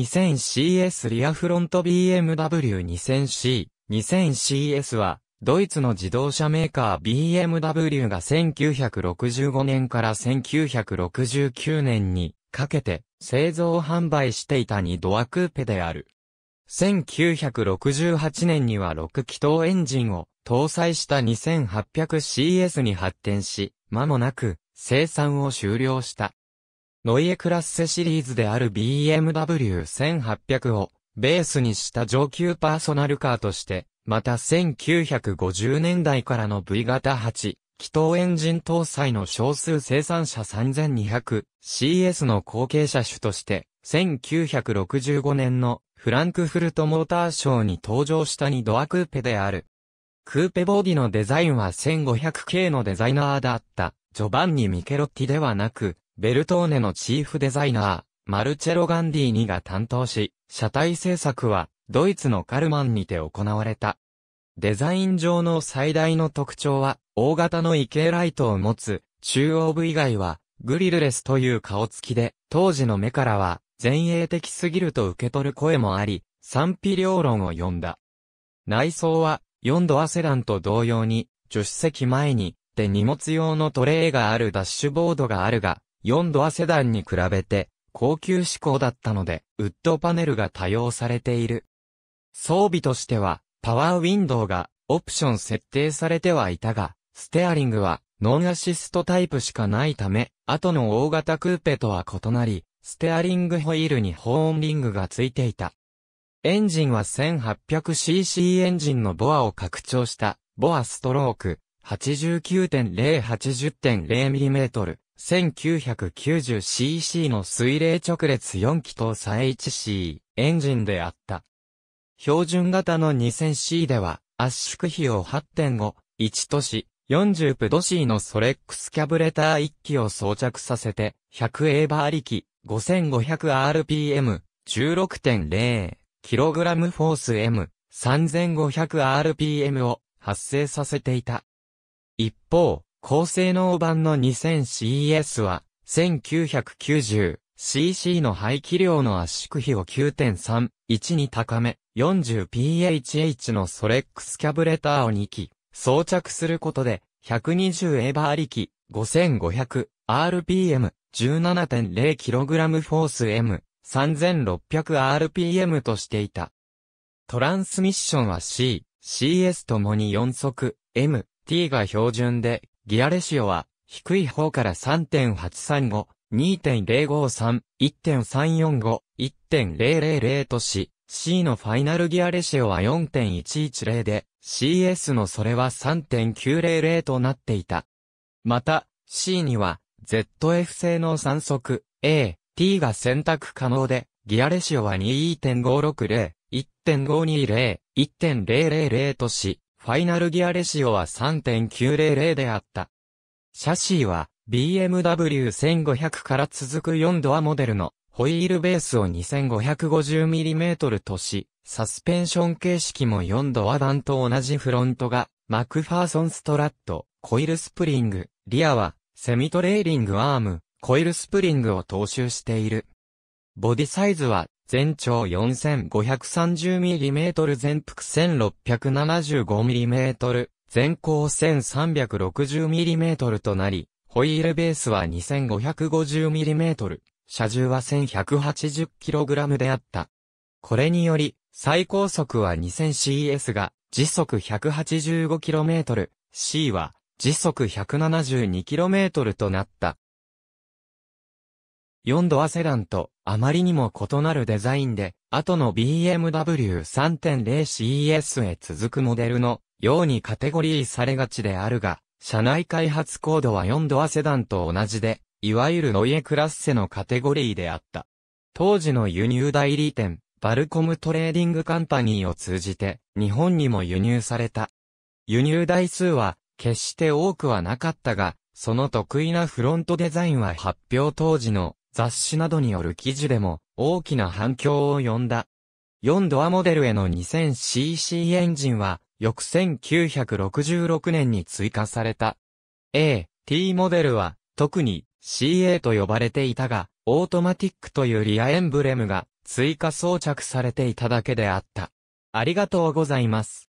2000CS リアフロント BMW2000C、2000CS は、ドイツの自動車メーカー BMW が1965年から1969年にかけて製造販売していた2ドアクーペである。1968年には6気筒エンジンを搭載した 2800CS に発展し、間もなく生産を終了した。ノイエクラッセシリーズである BMW1800 をベースにした上級パーソナルカーとして、また1950年代からの V 型8、気筒エンジン搭載の少数生産者 3200CS の後継車種として、1965年のフランクフルトモーターショーに登場した2ドアクーペである。クーペボディのデザインは 1500K のデザイナーだった、ジョバンニ・ミケロッティではなく、ベルトーネのチーフデザイナー、マルチェロ・ガンディーニが担当し、車体制作は、ドイツのカルマンにて行われた。デザイン上の最大の特徴は、大型の池ライトを持つ、中央部以外は、グリルレスという顔つきで、当時の目からは、前衛的すぎると受け取る声もあり、賛否両論を呼んだ。内装は、4度アセランと同様に、助手席前に、で荷物用のトレイがあるダッシュボードがあるが、4ドアセダンに比べて高級志向だったので、ウッドパネルが多用されている。装備としては、パワーウィンドウがオプション設定されてはいたが、ステアリングはノンアシストタイプしかないため、後の大型クーペとは異なり、ステアリングホイールに保温リングがついていた。エンジンは 1800cc エンジンのボアを拡張した、ボアストローク 89.080.0mm。1990cc の水冷直列4気筒3 1 c エンジンであった。標準型の 2000C では圧縮比を8.5、1都市、40プド C のソレックスキャブレター1機を装着させて、100エーバー力、5500rpm、16.0kg フォース M、3500rpm を発生させていた。一方、高性能版の 2000CS は 1990cc の排気量の圧縮比を9.31に高め 40phh のソレックスキャブレターを2機装着することで1 2 0バー力 5500rpm 17.0kg フォース M 3600rpm としていた。トランスミッションは C、CS ともに4速、M、T が標準で、ギアレシオは、低い方から3.835、2.053、1.345、1.000とし、C のファイナルギアレシオは4.110で、CS のそれは3.900となっていた。また、C には、ZF 性能3速、A、T が選択可能で、ギアレシオは2.560、1.520、1.000とし、ファイナルギアレシオは3.900であった。シャシーは BMW1500 から続く4ドアモデルのホイールベースを 2550mm とし、サスペンション形式も4ドア弾と同じフロントがマクファーソンストラット、コイルスプリング、リアはセミトレーリングアーム、コイルスプリングを踏襲している。ボディサイズは、全長 4530mm 全幅 1675mm、全高 1360mm となり、ホイールベースは 2550mm、車重は 1180kg であった。これにより、最高速は 2000CS が、時速 185km、C は、時速 172km となった。4度アセダンとあまりにも異なるデザインで、後の BMW 3.0CS へ続くモデルのようにカテゴリーされがちであるが、車内開発コードは4度アセダンと同じで、いわゆるノイエクラッセのカテゴリーであった。当時の輸入代理店、バルコムトレーディングカンパニーを通じて、日本にも輸入された。輸入台数は、決して多くはなかったが、その得意なフロントデザインは発表当時の雑誌などによる記事でも大きな反響を呼んだ。4ドアモデルへの 2000cc エンジンは、翌1966年に追加された。A、T モデルは、特に CA と呼ばれていたが、オートマティックというリアエンブレムが追加装着されていただけであった。ありがとうございます。